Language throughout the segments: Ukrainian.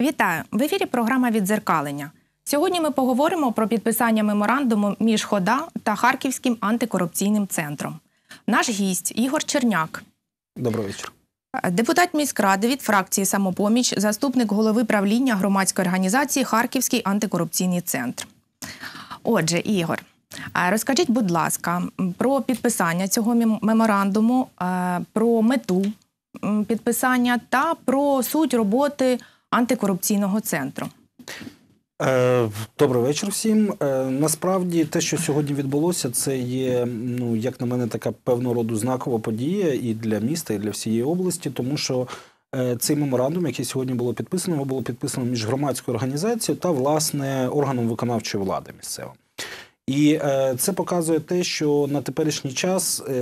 Вітаю! В ефірі програма Відзеркалення. Сьогодні ми поговоримо про підписання меморандуму між ХОДА та Харківським антикорупційним центром. Наш гість Ігор Черняк. Добрий вечір. Депутат міськради від фракції Самопоміч, заступник голови правління громадської організації Харківський антикорупційний центр. Отже, Ігор, розкажіть, будь ласка, про підписання цього меморандуму, е, про мету підписання та про суть роботи антикорупційного центру. Е, добрий вечір всім. Е, насправді те, що сьогодні відбулося, це є, ну як на мене, така певного роду знакова подія і для міста, і для всієї області, тому що Е, цей меморандум, який сьогодні було підписано, було підписано між громадською організацією та власне органом виконавчої влади місцевим. І е, це показує те, що на теперішній час е,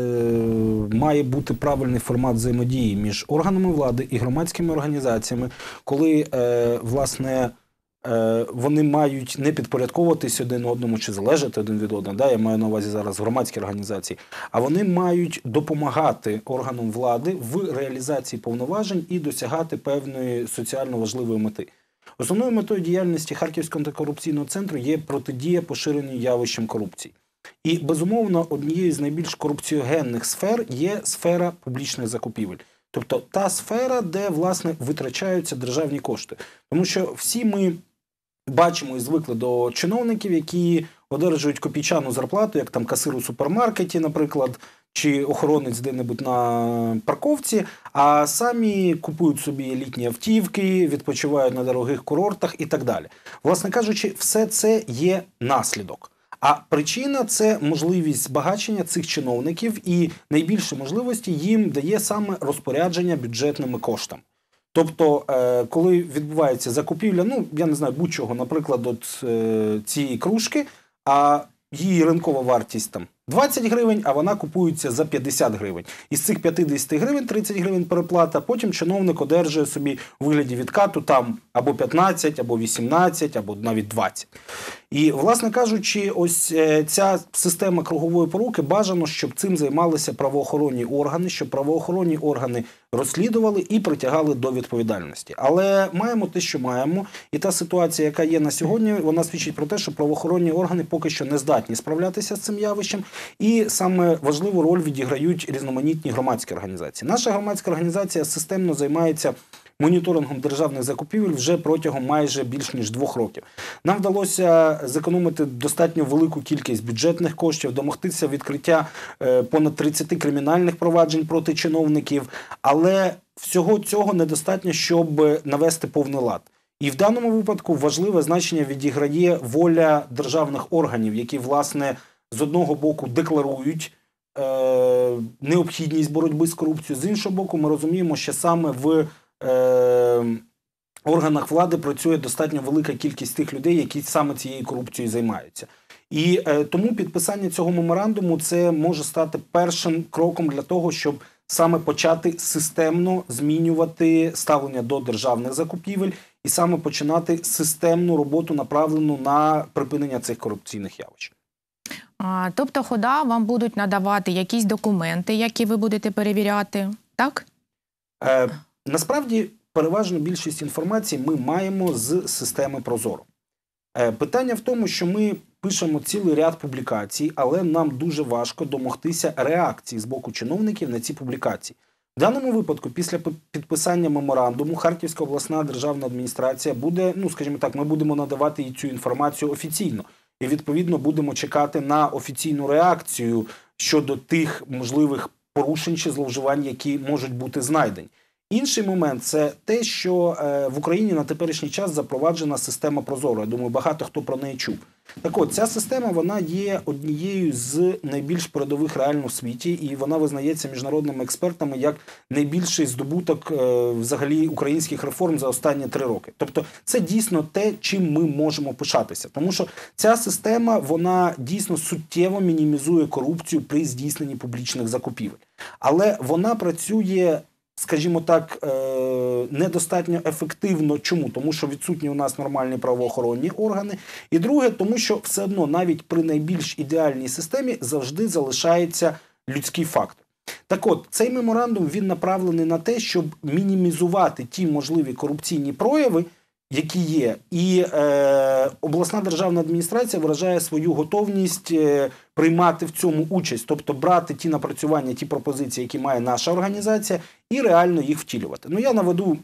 має бути правильний формат взаємодії між органами влади і громадськими організаціями, коли власне. Е, вони мають не підпорядковуватись один одному чи залежати один від одного. Да? Я маю на увазі зараз громадські організації, а вони мають допомагати органам влади в реалізації повноважень і досягати певної соціально важливої мети. Основною метою діяльності Харківського антикорупційного центру є протидія поширенню явищем корупції. І безумовно, однією з найбільш корупціогенних сфер є сфера публічних закупівель. Тобто та сфера, де власне витрачаються державні кошти, тому що всі ми бачимо і звикли до чиновників, які одержують копійчану зарплату, як там касир у супермаркеті, наприклад, чи охоронець де-небудь на парковці, а самі купують собі літні автівки, відпочивають на дорогих курортах і так далі. Власне кажучи, все це є наслідок. А причина це можливість збагачення цих чиновників, і найбільше можливості їм дає саме розпорядження бюджетними коштами. Тобто, е, коли відбувається закупівля, ну я не знаю будь-чого, наприклад, от е, цієї кружки, а її ринкова вартість там 20 гривень, а вона купується за 50 гривень. Із цих 50 гривень 30 гривень переплата. Потім чиновник одержує собі у вигляді відкату там або 15, або 18, або навіть 20. І, власне кажучи, ось е, ця система кругової поруки бажано, щоб цим займалися правоохоронні органи, щоб правоохоронні органи розслідували і притягали до відповідальності. Але маємо те, що маємо, і та ситуація, яка є на сьогодні, вона свідчить про те, що правоохоронні органи поки що не здатні справлятися з цим явищем. І саме важливу роль відіграють різноманітні громадські організації. Наша громадська організація системно займається. Моніторингом державних закупівель вже протягом майже більш ніж двох років нам вдалося зекономити достатньо велику кількість бюджетних коштів, домогтися відкриття е, понад 30 кримінальних проваджень проти чиновників, але всього цього недостатньо, щоб навести повний лад. І в даному випадку важливе значення відіграє воля державних органів, які власне з одного боку декларують е, необхідність боротьби з корупцією, з іншого боку, ми розуміємо, що саме в е, органах влади працює достатньо велика кількість тих людей, які саме цією корупцією займаються. І е, тому підписання цього меморандуму це може стати першим кроком для того, щоб саме почати системно змінювати ставлення до державних закупівель і саме починати системну роботу, направлену на припинення цих корупційних явищ. Тобто, хода вам будуть надавати якісь документи, які ви будете перевіряти, так? Е, Насправді, переважно більшість інформації ми маємо з системи Прозоро. Е, Питання в тому, що ми пишемо цілий ряд публікацій, але нам дуже важко домогтися реакції з боку чиновників на ці публікації. В даному випадку, після підписання меморандуму, Харківська обласна державна адміністрація буде, ну скажімо так, ми будемо надавати і цю інформацію офіційно і відповідно будемо чекати на офіційну реакцію щодо тих можливих порушень чи зловживань, які можуть бути знайдені. Інший момент це те, що е, в Україні на теперішній час запроваджена система Прозоро. Я думаю, багато хто про неї чув. Так от ця система вона є однією з найбільш передових реально в світі, і вона визнається міжнародними експертами як найбільший здобуток е, взагалі українських реформ за останні три роки. Тобто, це дійсно те, чим ми можемо пишатися, тому що ця система вона дійсно суттєво мінімізує корупцію при здійсненні публічних закупівель, але вона працює скажімо так, е, недостатньо ефективно. Чому? Тому що відсутні у нас нормальні правоохоронні органи. І друге, тому що все одно навіть при найбільш ідеальній системі завжди залишається людський фактор. Так от, цей меморандум він направлений на те, щоб мінімізувати ті можливі корупційні прояви які є, і е, обласна державна адміністрація виражає свою готовність е, приймати в цьому участь, тобто брати ті напрацювання, ті пропозиції, які має наша організація, і реально їх втілювати. Ну я наведу,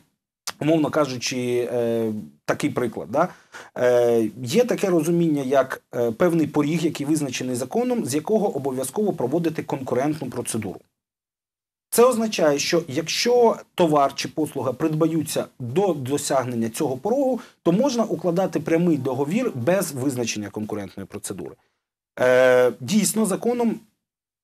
умовно кажучи, е, такий приклад. Да? Е, Є таке розуміння, як е, певний поріг, який визначений законом, з якого обов'язково проводити конкурентну процедуру. Це означає, що якщо товар чи послуга придбаються до досягнення цього порогу, то можна укладати прямий договір без визначення конкурентної процедури. Е, Дійсно, законом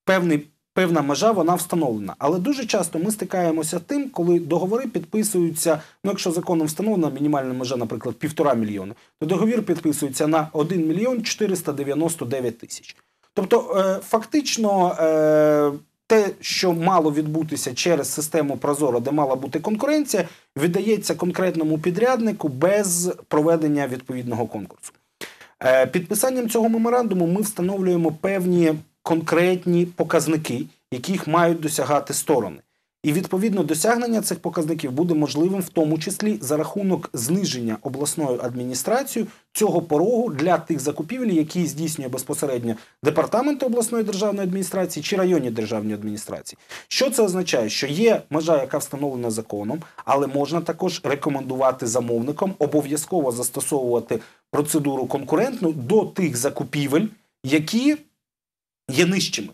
певний, певна межа вона встановлена. Але дуже часто ми стикаємося з тим, коли договори підписуються. Ну, якщо законом встановлена мінімальна межа, наприклад, півтора мільйона, то договір підписується на 1 мільйон 499 тисяч. Тобто, е, фактично. Е, те, що мало відбутися через систему Прозоро, де мала бути конкуренція, віддається конкретному підряднику без проведення відповідного конкурсу. Е, підписанням цього меморандуму ми встановлюємо певні конкретні показники, яких мають досягати сторони. І відповідно досягнення цих показників буде можливим в тому числі за рахунок зниження обласною адміністрацією цього порогу для тих закупівель, які здійснює безпосередньо департамент обласної державної адміністрації чи районні державні адміністрації. Що це означає? Що є межа, яка встановлена законом, але можна також рекомендувати замовникам обов'язково застосовувати процедуру конкурентну до тих закупівель, які є нижчими.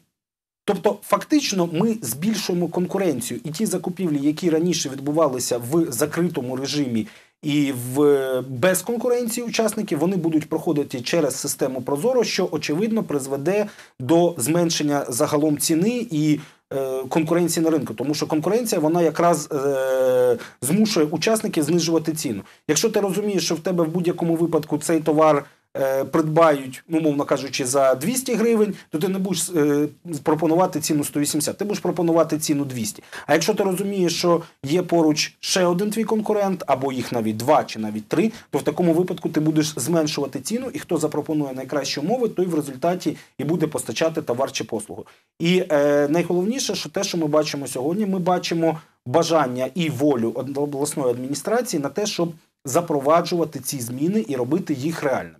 Тобто, фактично, ми збільшуємо конкуренцію, і ті закупівлі, які раніше відбувалися в закритому режимі і в е, без конкуренції учасників, вони будуть проходити через систему Прозоро, що очевидно призведе до зменшення загалом ціни і. Е, конкуренції на ринку, тому що конкуренція вона якраз е, змушує учасників знижувати ціну. Якщо ти розумієш, що в тебе в будь-якому випадку цей товар Е, придбають, ну мовно кажучи, за 200 гривень, то ти не будеш е, пропонувати ціну 180, ти будеш пропонувати ціну 200. А якщо ти розумієш, що є поруч ще один твій конкурент, або їх навіть два чи навіть три, то в такому випадку ти будеш зменшувати ціну, і хто запропонує найкращі умови, той в результаті і буде постачати товар чи послугу. І е, найголовніше, що те, що ми бачимо сьогодні, ми бачимо бажання і волю обласної адміністрації на те, щоб запроваджувати ці зміни і робити їх реальними.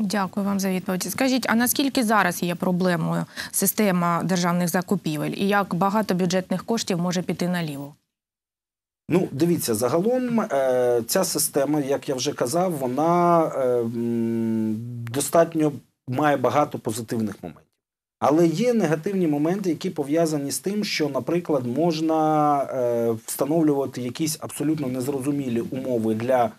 Дякую вам за відповідь. Скажіть, а наскільки зараз є проблемою система державних закупівель і як багато бюджетних коштів може піти наліво? Ну, дивіться, загалом е, ця система, як я вже казав, вона е, достатньо має багато позитивних моментів. Але є негативні моменти, які пов'язані з тим, що, наприклад, можна е, встановлювати якісь абсолютно незрозумілі умови для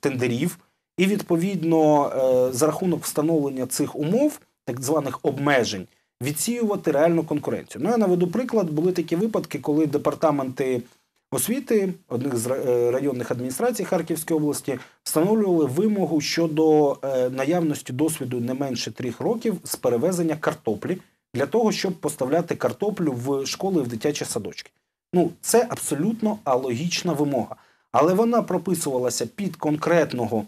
тендерів. І відповідно е, за рахунок встановлення цих умов, так званих обмежень, відсіювати реальну конкуренцію. Ну я наведу приклад, були такі випадки, коли департаменти освіти одних з е, районних адміністрацій Харківської області встановлювали вимогу щодо е, наявності досвіду не менше трьох років з перевезення картоплі для того, щоб поставляти картоплю в школи і в дитячі садочки. Ну це абсолютно алогічна вимога, але вона прописувалася під конкретного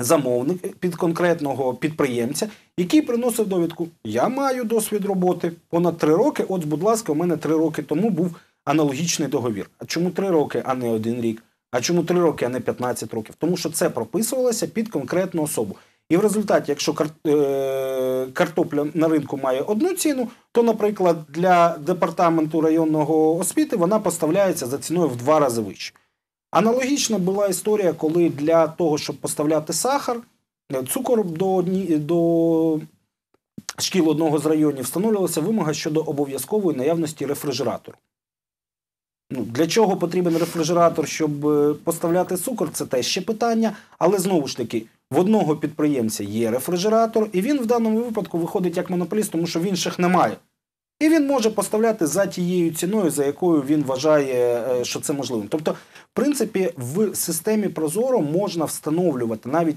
замовник під конкретного підприємця, який приносив довідку: Я маю досвід роботи понад три роки. От, будь ласка, у мене три роки тому був аналогічний договір. А чому три роки, а не один рік? А чому три роки, а не 15 років? Тому що це прописувалося під конкретну особу. І в результаті, якщо е, картопля на ринку має одну ціну, то, наприклад, для департаменту районного освіти вона поставляється за ціною в два рази вище. Аналогічна була історія, коли для того, щоб поставляти сахар, цукор до до шкіл одного з районів встановлювалася вимога щодо обов'язкової наявності рефрижератору. Ну, Для чого потрібен рефрижератор, щоб е, поставляти цукор, це теж ще питання. Але знову ж таки, в одного підприємця є рефрижератор, і він в даному випадку виходить як монополіст, тому що в інших немає. І він може поставляти за тією ціною, за якою він вважає, е, що це можливо. Тобто, в принципі, в системі Прозоро можна встановлювати навіть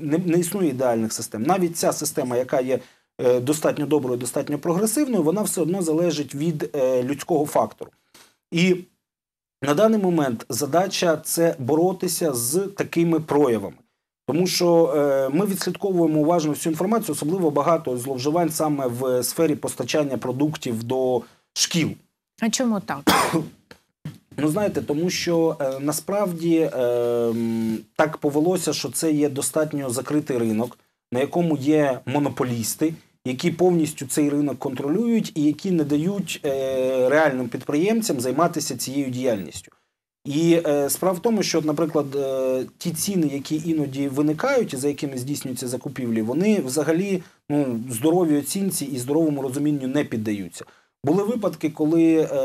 не, не існує ідеальних систем. Навіть ця система, яка є е, достатньо доброю, достатньо прогресивною, вона все одно залежить від е, людського фактору. І на даний момент задача це боротися з такими проявами. Тому що е, ми відслідковуємо уважно всю інформацію, особливо багато зловживань саме в сфері постачання продуктів до шкіл. А чому так? Ну, знаєте, тому що е, насправді ем, так повелося, що це є достатньо закритий ринок, на якому є монополісти, які повністю цей ринок контролюють і які не дають е, реальним підприємцям займатися цією діяльністю. І е, справа в тому, що, наприклад, е, ті ціни, які іноді виникають і за якими здійснюються закупівлі, вони взагалі ну, здоровій оцінці і здоровому розумінню не піддаються. Були випадки, коли е,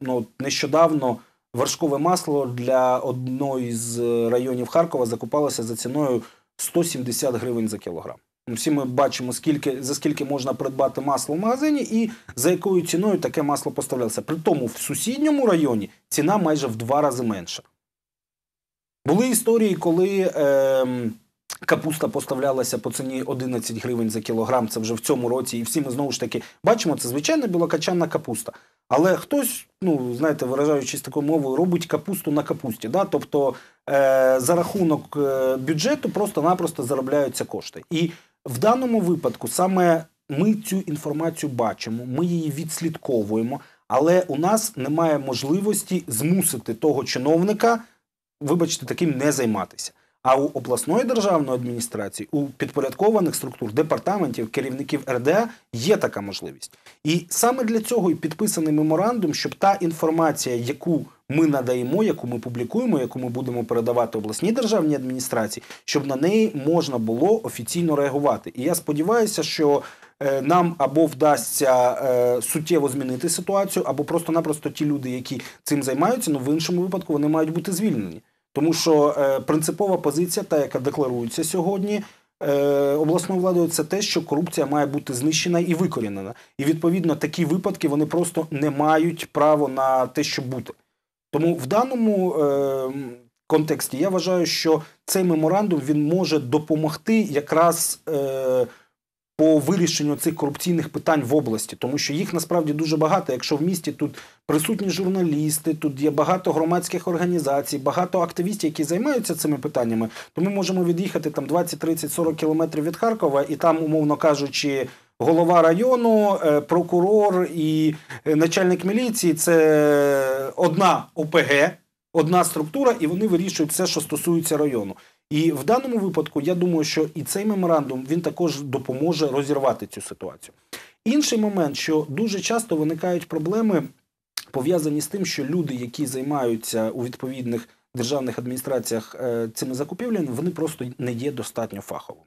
ну, нещодавно вершкове масло для одного з районів Харкова закупалося за ціною 170 гривень за кілограм. Ну, всі ми бачимо, скільки за скільки можна придбати масло в магазині і за якою ціною таке масло поставлялося. При тому в сусідньому районі ціна майже в два рази менша. Були історії, коли е, капуста поставлялася по ціні 11 гривень за кілограм. Це вже в цьому році, і всі ми знову ж таки бачимо це звичайна білокачанна капуста. Але хтось, ну знаєте, виражаючись такою мовою, робить капусту на капусті. Да? Тобто е, за рахунок е, бюджету просто-напросто заробляються кошти. І в даному випадку саме ми цю інформацію бачимо, ми її відслідковуємо, але у нас немає можливості змусити того чиновника, вибачте, таким не займатися. А у обласної державної адміністрації у підпорядкованих структур департаментів керівників РДА є така можливість, і саме для цього і підписаний меморандум, щоб та інформація, яку ми надаємо, яку ми публікуємо, яку ми будемо передавати обласній державній адміністрації, щоб на неї можна було офіційно реагувати. І я сподіваюся, що е, нам або вдасться е, суттєво змінити ситуацію, або просто-напросто ті люди, які цим займаються, ну в іншому випадку вони мають бути звільнені. Тому що е, принципова позиція, та яка декларується сьогодні е, обласною владою, це те, що корупція має бути знищена і викорінена. І відповідно такі випадки вони просто не мають право на те, щоб бути. Тому в даному е, контексті я вважаю, що цей меморандум він може допомогти якраз по вирішенню цих корупційних питань в області, тому що їх насправді дуже багато. Якщо в місті тут присутні журналісти, тут є багато громадських організацій, багато активістів, які займаються цими питаннями, то ми можемо від'їхати там 20, 30, 40 кілометрів від Харкова, і там, умовно кажучи, голова району, е, прокурор і е, начальник міліції це одна ОПГ. Одна структура, і вони вирішують все, що стосується району. І в даному випадку я думаю, що і цей меморандум він також допоможе розірвати цю ситуацію. Інший момент, що дуже часто виникають проблеми, пов'язані з тим, що люди, які займаються у відповідних державних адміністраціях е, цими закупівлями, вони просто не є достатньо фаховими.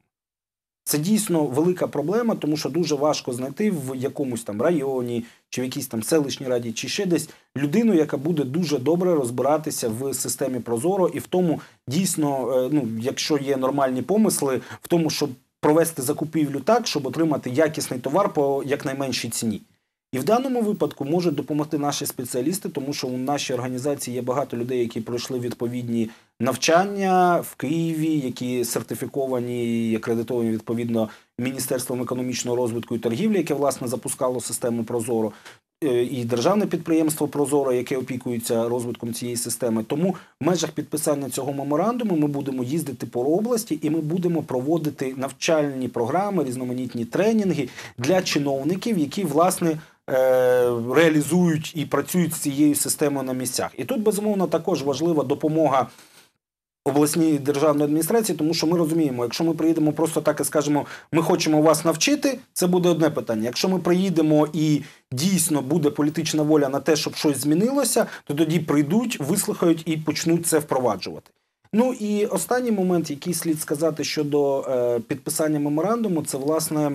Це дійсно велика проблема, тому що дуже важко знайти в якомусь там районі чи в якійсь там селищній раді, чи ще десь людину, яка буде дуже добре розбиратися в системі Прозоро і в тому дійсно, е, ну якщо є нормальні помисли, в тому, щоб провести закупівлю так, щоб отримати якісний товар по якнайменшій ціні. І в даному випадку можуть допомогти наші спеціалісти, тому що у нашій організації є багато людей, які пройшли відповідні навчання в Києві, які сертифіковані і акредитовані відповідно міністерством економічного розвитку і торгівлі, яке власне запускало систему Прозоро. Е, і державне підприємство Прозоро, яке опікується розвитком цієї системи. Тому в межах підписання цього меморандуму ми будемо їздити по області і ми будемо проводити навчальні програми, різноманітні тренінги для чиновників, які власне Е, реалізують і працюють з цією системою на місцях. І тут безумовно також важлива допомога. Обласній державної адміністрації, тому що ми розуміємо, якщо ми приїдемо просто так і скажемо, ми хочемо вас навчити, це буде одне питання. Якщо ми приїдемо і дійсно буде політична воля на те, щоб щось змінилося, то тоді прийдуть, вислухають і почнуть це впроваджувати. Ну і останній момент, який слід сказати щодо е, підписання меморандуму, це власне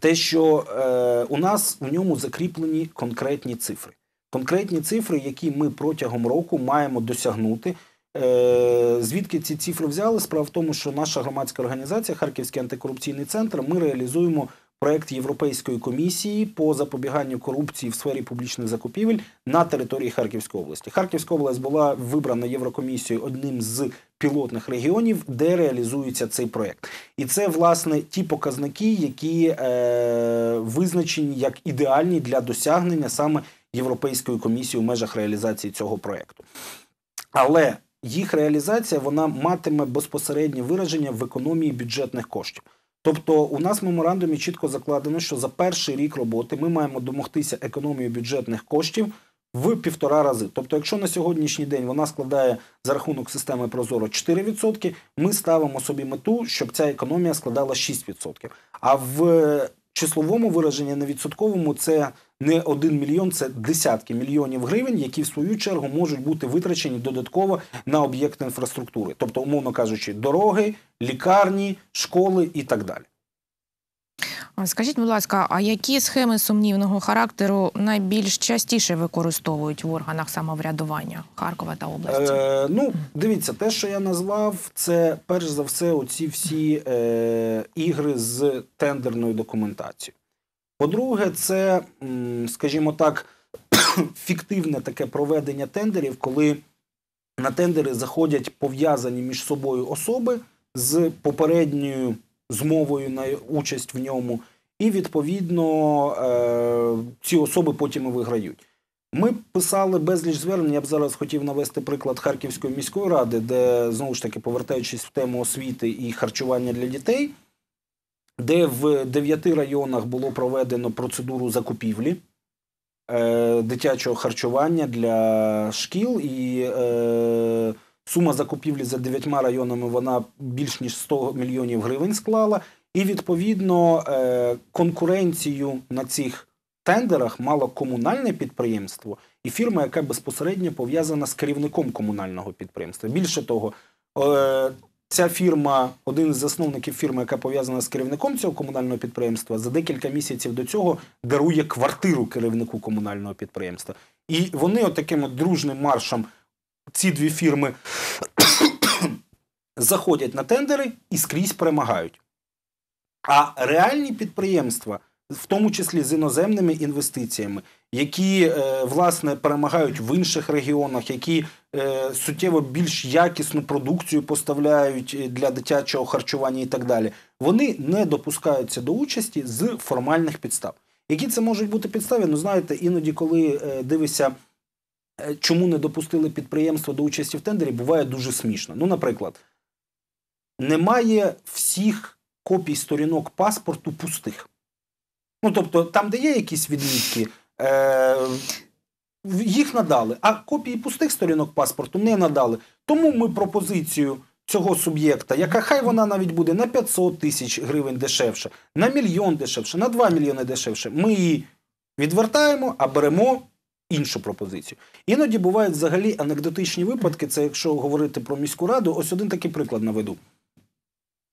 те, що е, у нас у ньому закріплені конкретні цифри. Конкретні цифри, які ми протягом року маємо досягнути. Е, звідки ці цифри взяли? Справа в тому, що наша громадська організація, Харківський антикорупційний центр, ми реалізуємо проект Європейської комісії по запобіганню корупції в сфері публічних закупівель на території Харківської області. Харківська область була вибрана Єврокомісією одним з пілотних регіонів, де реалізується цей проект, і це власне ті показники, які е, визначені як ідеальні для досягнення саме Європейської комісії у межах реалізації цього проекту. Але їх реалізація вона матиме безпосереднє вираження в економії бюджетних коштів. Тобто, у нас в меморандумі чітко закладено, що за перший рік роботи ми маємо домогтися економії бюджетних коштів в півтора рази. Тобто, якщо на сьогоднішній день вона складає за рахунок системи Прозоро 4%, ми ставимо собі мету, щоб ця економія складала 6%. А в е, числовому вираженні на відсотковому це не один мільйон, це десятки мільйонів гривень, які в свою чергу можуть бути витрачені додатково на об'єкти інфраструктури, тобто, умовно кажучи, дороги, лікарні, школи і так далі. Скажіть, будь ласка, а які схеми сумнівного характеру найбільш частіше використовують в органах самоврядування Харкова та області? Е, Ну, дивіться, те, що я назвав, це перш за все оці всі е, ігри з тендерною документацією. По-друге, це, скажімо так, фіктивне таке проведення тендерів, коли на тендери заходять пов'язані між собою особи з попередньою змовою на участь в ньому, і відповідно е, ці особи потім і виграють. Ми писали безліч звернень. Я б зараз хотів навести приклад Харківської міської ради, де знову ж таки повертаючись в тему освіти і харчування для дітей де в дев'яти районах було проведено процедуру закупівлі е, дитячого харчування для шкіл. І е, сума закупівлі за дев'ятьма районами вона більш ніж 100 мільйонів гривень склала. І відповідно е, конкуренцію на цих тендерах мало комунальне підприємство і фірма, яка безпосередньо пов'язана з керівником комунального підприємства. Більше того, е, Ця фірма, один з засновників фірми, яка пов'язана з керівником цього комунального підприємства, за декілька місяців до цього дарує квартиру керівнику комунального підприємства. І вони отаким от дружним маршем ці дві фірми заходять на тендери і скрізь перемагають. А реальні підприємства в тому числі з іноземними інвестиціями, які е, власне перемагають в інших регіонах, які е, суттєво більш якісну продукцію поставляють е, для дитячого харчування і так далі, вони не допускаються до участі з формальних підстав. Які це можуть бути підстави? Ну знаєте, іноді, коли дивишся, чому не допустили підприємство до участі в тендері, буває дуже смішно. Ну, наприклад, немає всіх копій сторінок паспорту пустих. Ну тобто, там, де є якісь відмітки, е, їх надали, а копії пустих сторінок паспорту не надали. Тому ми пропозицію. Цього суб'єкта, яка хай вона навіть буде на 500 тисяч гривень дешевше, на мільйон дешевше, на 2 мільйони дешевше, ми її відвертаємо, а беремо іншу пропозицію. Іноді бувають взагалі анекдотичні випадки. Це якщо говорити про міську раду, ось один такий приклад наведу.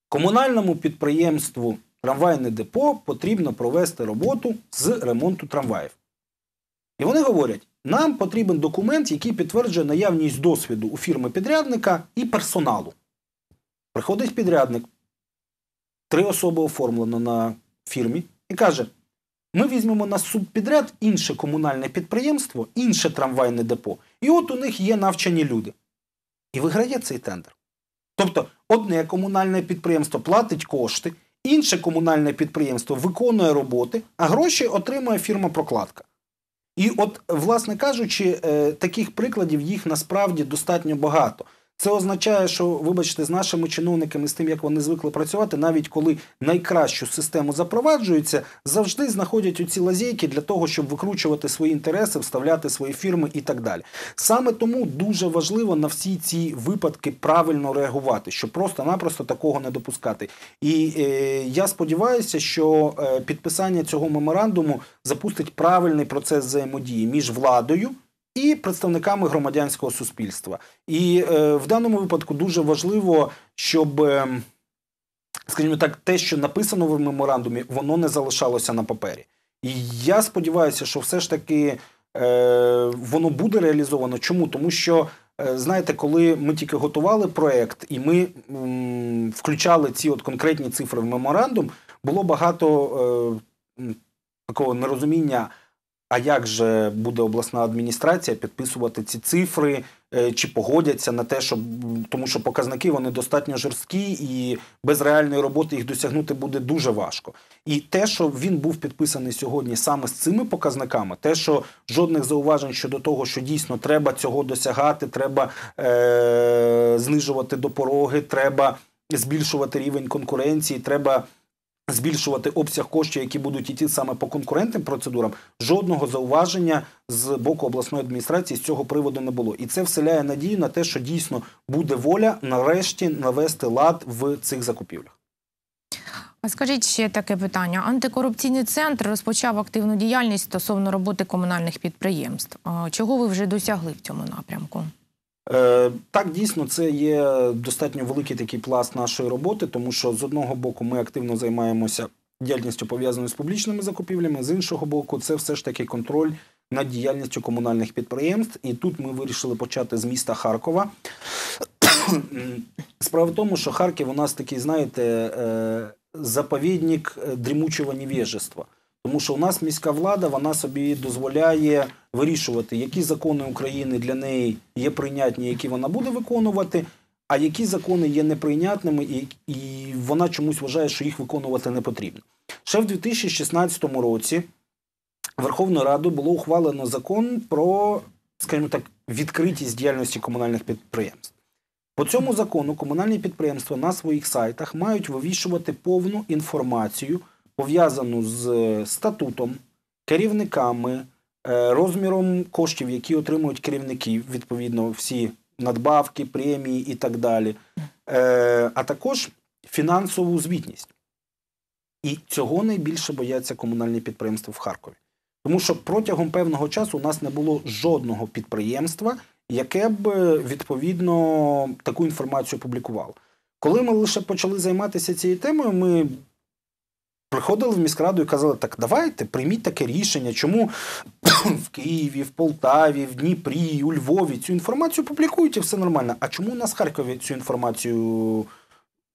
Комунальному підприємству трамвайне депо потрібно провести роботу з ремонту трамваїв. І вони говорять, нам потрібен документ, який підтверджує наявність досвіду у фірми підрядника і персоналу. Приходить підрядник, три особи оформлено на фірмі, і каже: ми візьмемо на субпідряд інше комунальне підприємство, інше трамвайне депо. І от у них є навчені люди. І виграє цей тендер. Тобто одне комунальне підприємство платить кошти. Інше комунальне підприємство виконує роботи, а гроші отримує фірма-прокладка. І, от, власне кажучи, е, таких прикладів їх насправді достатньо багато. Це означає, що, вибачте, з нашими чиновниками, з тим, як вони звикли працювати, навіть коли найкращу систему запроваджується, завжди знаходять оці лазейки для того, щоб викручувати свої інтереси, вставляти свої фірми і так далі. Саме тому дуже важливо на всі ці випадки правильно реагувати, щоб просто-напросто такого не допускати. І е, я сподіваюся, що е, підписання цього меморандуму запустить правильний процес взаємодії між владою і представниками громадянського суспільства. І е, в даному випадку дуже важливо, щоб. Е, скажімо так, те, що написано в меморандумі, воно не залишалося на папері. І я сподіваюся, що все ж таки е, воно буде реалізовано. Чому? Тому що, знаєте, коли ми тільки готували проект і ми м, включали ці от конкретні цифри в меморандум, було багато е, такого нерозуміння. А як же буде обласна адміністрація підписувати ці цифри? Е, чи погодяться на те, щоб тому, що показники вони достатньо жорсткі, і без реальної роботи їх досягнути буде дуже важко. І те, що він був підписаний сьогодні саме з цими показниками, те, що жодних зауважень щодо того, що дійсно треба цього досягати, треба е- знижувати до пороги, треба збільшувати рівень конкуренції, треба збільшувати обсяг коштів, які будуть іти саме по конкурентним процедурам, жодного зауваження з боку обласної адміністрації з цього приводу не було. І це вселяє надію на те, що дійсно буде воля нарешті навести лад в цих закупівлях. А скажіть ще таке питання: антикорупційний центр розпочав активну діяльність стосовно роботи комунальних підприємств. Чого ви вже досягли в цьому напрямку? Е, так, дійсно, це є достатньо великий такий пласт нашої роботи, тому що з одного боку ми активно займаємося діяльністю пов'язаною з публічними закупівлями, з іншого боку, це все ж таки контроль над діяльністю комунальних підприємств. І тут ми вирішили почати з міста Харкова. Справа в тому, що Харків у нас такий, знаєте, е, заповідник дрімучого невежества – тому що у нас міська влада вона собі дозволяє вирішувати, які закони України для неї є прийнятні, які вона буде виконувати, а які закони є неприйнятними, і, і вона чомусь вважає, що їх виконувати не потрібно. Ще в 2016 році Верховною Радою було ухвалено закон про, скажімо так, відкритість діяльності комунальних підприємств. По цьому закону комунальні підприємства на своїх сайтах мають вивішувати повну інформацію пов'язану з е, статутом, керівниками, е, розміром коштів, які отримують керівники, відповідно, всі надбавки, премії і так далі, е, а також фінансову звітність. І цього найбільше бояться комунальні підприємства в Харкові. Тому що протягом певного часу у нас не було жодного підприємства, яке б відповідно таку інформацію публікувало. Коли ми лише почали займатися цією темою, ми Приходили в міськраду і казали, так давайте прийміть таке рішення, чому в Києві, в Полтаві, в Дніпрі, у Львові цю інформацію публікують і все нормально. А чому у нас в Харкові цю інформацію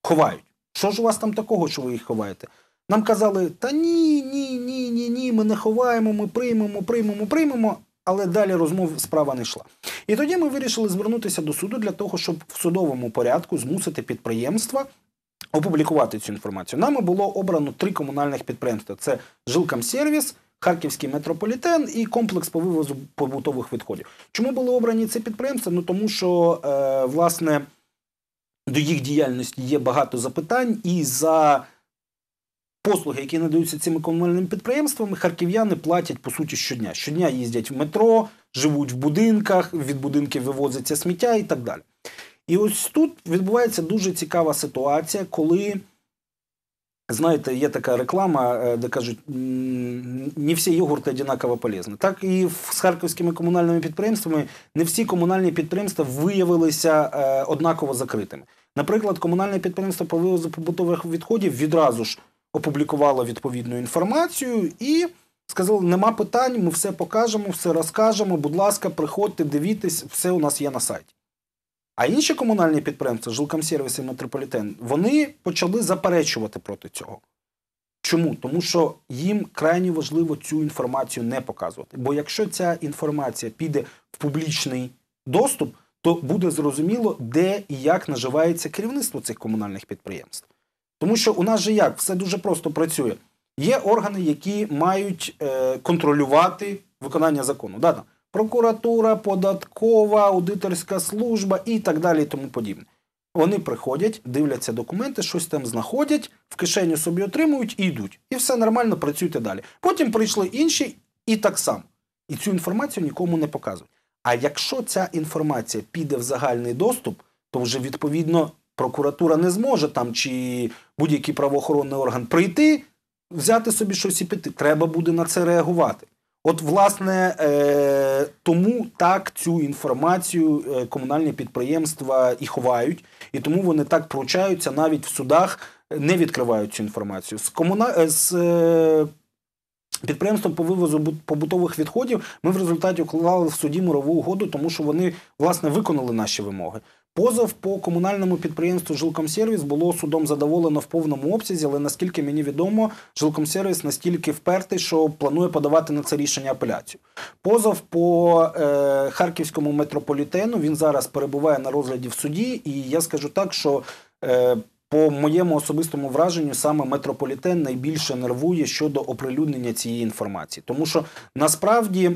ховають? Що ж у вас там такого, що ви їх ховаєте? Нам казали, та ні, ні, ні, ні, ні, ми не ховаємо, ми приймемо, приймемо, приймемо. Але далі розмов справа не йшла. І тоді ми вирішили звернутися до суду для того, щоб в судовому порядку змусити підприємства опублікувати цю інформацію. Нами було обрано три комунальних підприємства: це Жилкамсервіс, Харківський метрополітен і комплекс по вивозу побутових відходів. Чому були обрані ці підприємства? Ну тому що е, власне до їх діяльності є багато запитань і за. Послуги, які надаються цими комунальними підприємствами, харків'яни платять по суті щодня. Щодня їздять в метро, живуть в будинках, від будинків вивозиться сміття і так далі. І ось тут відбувається дуже цікава ситуація, коли, знаєте, є така реклама, е, де кажуть, не всі йогурти однаково полезні. Так і з харківськими комунальними підприємствами не всі комунальні підприємства виявилися е, однаково закритими. Наприклад, комунальне підприємство по вивозу побутових відходів відразу ж опублікувало відповідну інформацію і. Сказали, нема питань, ми все покажемо, все розкажемо. Будь ласка, приходьте, дивіться, все у нас є на сайті. А інші комунальні підприємства, жилкомсервіс і метрополітен, вони почали заперечувати проти цього. Чому? Тому що їм крайне важливо цю інформацію не показувати. Бо якщо ця інформація піде в публічний доступ, то буде зрозуміло, де і як наживається керівництво цих комунальних підприємств. Тому що у нас же як все дуже просто працює. Є органи, які мають е, контролювати виконання закону. Да, прокуратура, податкова, аудиторська служба і так далі, і тому подібне. Вони приходять, дивляться документи, щось там знаходять, в кишеню собі отримують і йдуть. І все нормально, працюйте далі. Потім прийшли інші і так само. І цю інформацію нікому не показують. А якщо ця інформація піде в загальний доступ, то вже відповідно прокуратура не зможе там чи будь-який правоохоронний орган прийти, взяти собі щось і піти. Треба буде на це реагувати. От, власне, е, тому так цю інформацію е, комунальні підприємства і ховають, і тому вони так пручаються навіть в судах не відкривають цю інформацію. З комуна... Е, з підприємством по вивозу побутових відходів ми в результаті уклали в суді мирову угоду, тому що вони власне виконали наші вимоги. Позов по комунальному підприємству Жилкомсервіс було судом задоволено в повному обсязі, але наскільки мені відомо, Жилкомсервіс настільки впертий, що планує подавати на це рішення апеляцію. Позов по е, харківському метрополітену він зараз перебуває на розгляді в суді, і я скажу так, що. Е, по моєму особистому враженню, саме метрополітен найбільше нервує щодо оприлюднення цієї інформації, тому що насправді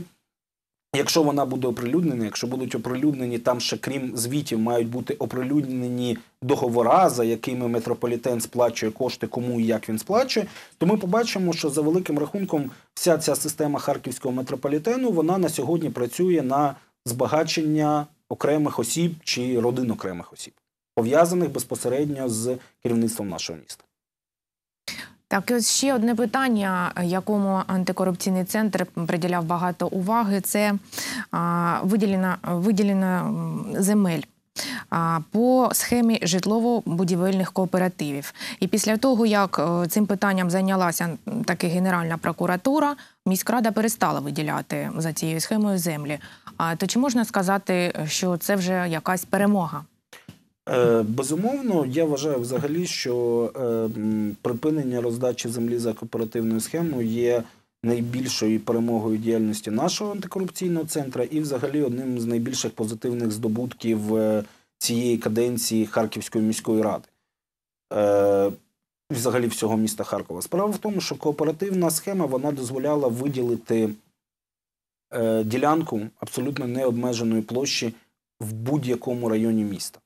Якщо вона буде оприлюднена, якщо будуть оприлюднені там ще крім звітів, мають бути оприлюднені договора, за якими метрополітен сплачує кошти, кому і як він сплачує, то ми побачимо, що за великим рахунком вся ця система харківського метрополітену вона на сьогодні працює на збагачення окремих осіб чи родин окремих осіб, пов'язаних безпосередньо з керівництвом нашого міста. Так, ось ще одне питання, якому антикорупційний центр приділяв багато уваги, це виділена виділена земель по схемі житлово-будівельних кооперативів. І після того, як е, цим питанням зайнялася таки Генеральна прокуратура, міськрада перестала виділяти за цією схемою землі. то чи можна сказати, що це вже якась перемога? Е, безумовно, я вважаю взагалі, що е, припинення роздачі землі за кооперативною схемою є найбільшою перемогою діяльності нашого антикорупційного центру і, взагалі, одним з найбільших позитивних здобутків е, цієї каденції Харківської міської ради. Взагалі всього міста Харкова. Справа в тому, що кооперативна схема вона дозволяла виділити ділянку абсолютно необмеженої площі в будь-якому районі міста.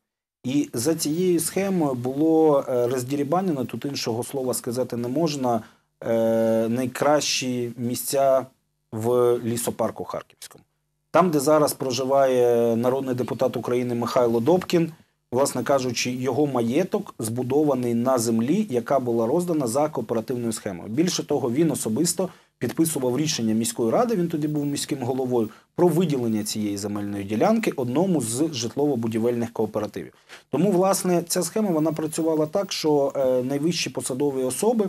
І за цією схемою було е, роздірібанено, тут іншого слова сказати не можна, е, найкращі місця в лісопарку Харківському. Там, де зараз проживає народний депутат України Михайло Добкін, власне кажучи, його маєток збудований на землі, яка була роздана за кооперативною схемою. Більше того, він особисто підписував рішення міської ради. Він тоді був міським головою про виділення цієї земельної ділянки одному з житлово-будівельних кооперативів. Тому, власне, ця схема вона працювала так, що е, найвищі посадові особи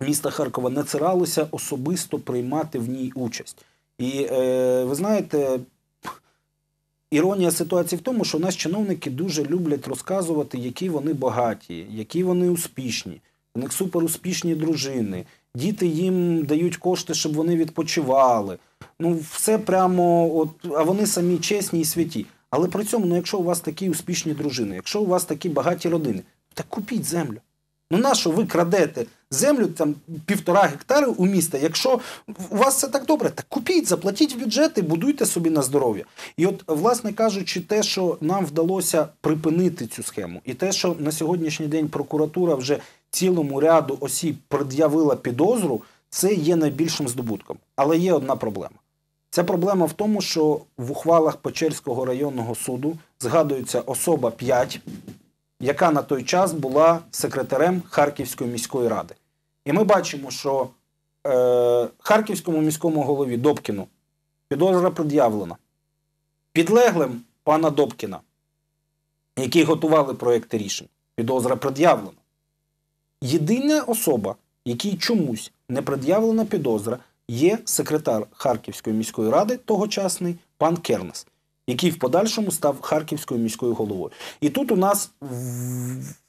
міста Харкова не циралися особисто приймати в ній участь. І е, ви знаєте. Іронія ситуації в тому, що нас чиновники дуже люблять розказувати, які вони багаті, які вони успішні. У них суперуспішні дружини, діти їм дають кошти, щоб вони відпочивали. Ну, все прямо, от, а вони самі чесні і святі. Але при цьому, ну якщо у вас такі успішні дружини, якщо у вас такі багаті родини, так купіть землю. Ну на що ви крадете землю там півтора гектари у міста? Якщо у вас це так добре, так купіть, заплатіть в бюджет і будуйте собі на здоров'я. І от, власне кажучи, те, що нам вдалося припинити цю схему, і те, що на сьогоднішній день прокуратура вже цілому ряду осіб пред'явила підозру, це є найбільшим здобутком. Але є одна проблема. Ця проблема в тому, що в ухвалах Печерського районного суду згадується особа 5, яка на той час була секретарем Харківської міської ради. І ми бачимо, що е, Харківському міському голові Добкіну підозра пред'явлена. Підлеглим пана Добкіна, які готували проекти рішень, підозра пред'явлена. Єдина особа, якій чомусь не пред'явлена підозра, є секретар Харківської міської ради, тогочасний пан Кернес, який в подальшому став харківською міською головою. І тут у нас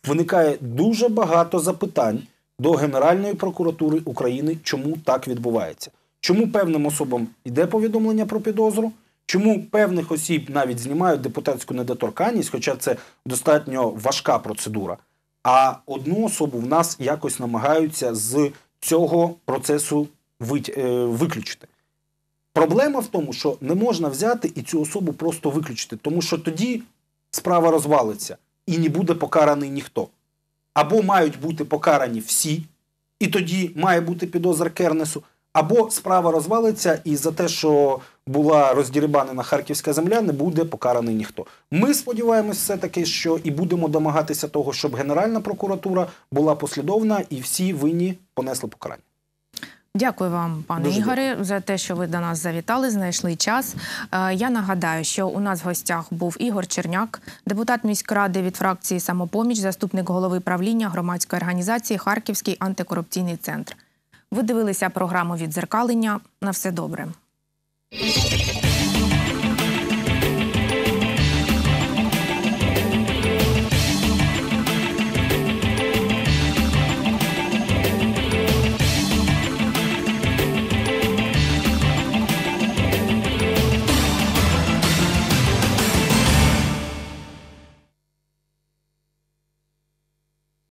виникає дуже багато запитань до Генеральної прокуратури України, чому так відбувається. Чому певним особам йде повідомлення про підозру? Чому певних осіб навіть знімають депутатську недоторканність, хоча це достатньо важка процедура. А одну особу в нас якось намагаються з цього процесу е, виключити. Проблема в тому, що не можна взяти і цю особу просто виключити, тому що тоді справа розвалиться і не буде покараний ніхто. Або мають бути покарані всі, і тоді має бути підозра Кернесу або справа розвалиться, і за те, що була роздірибанена харківська земля, не буде покараний ніхто. Ми сподіваємось, все таки, що і будемо домагатися того, щоб Генеральна прокуратура була послідовна і всі винні понесли покарання. Дякую вам, пане Дуже Ігоре, дякую. за те, що ви до нас завітали, знайшли час. Е, я нагадаю, що у нас в гостях був Ігор Черняк, депутат міськради від фракції Самопоміч, заступник голови правління громадської організації Харківський антикорупційний центр. Ви дивилися програму відзеркалення. На все добре.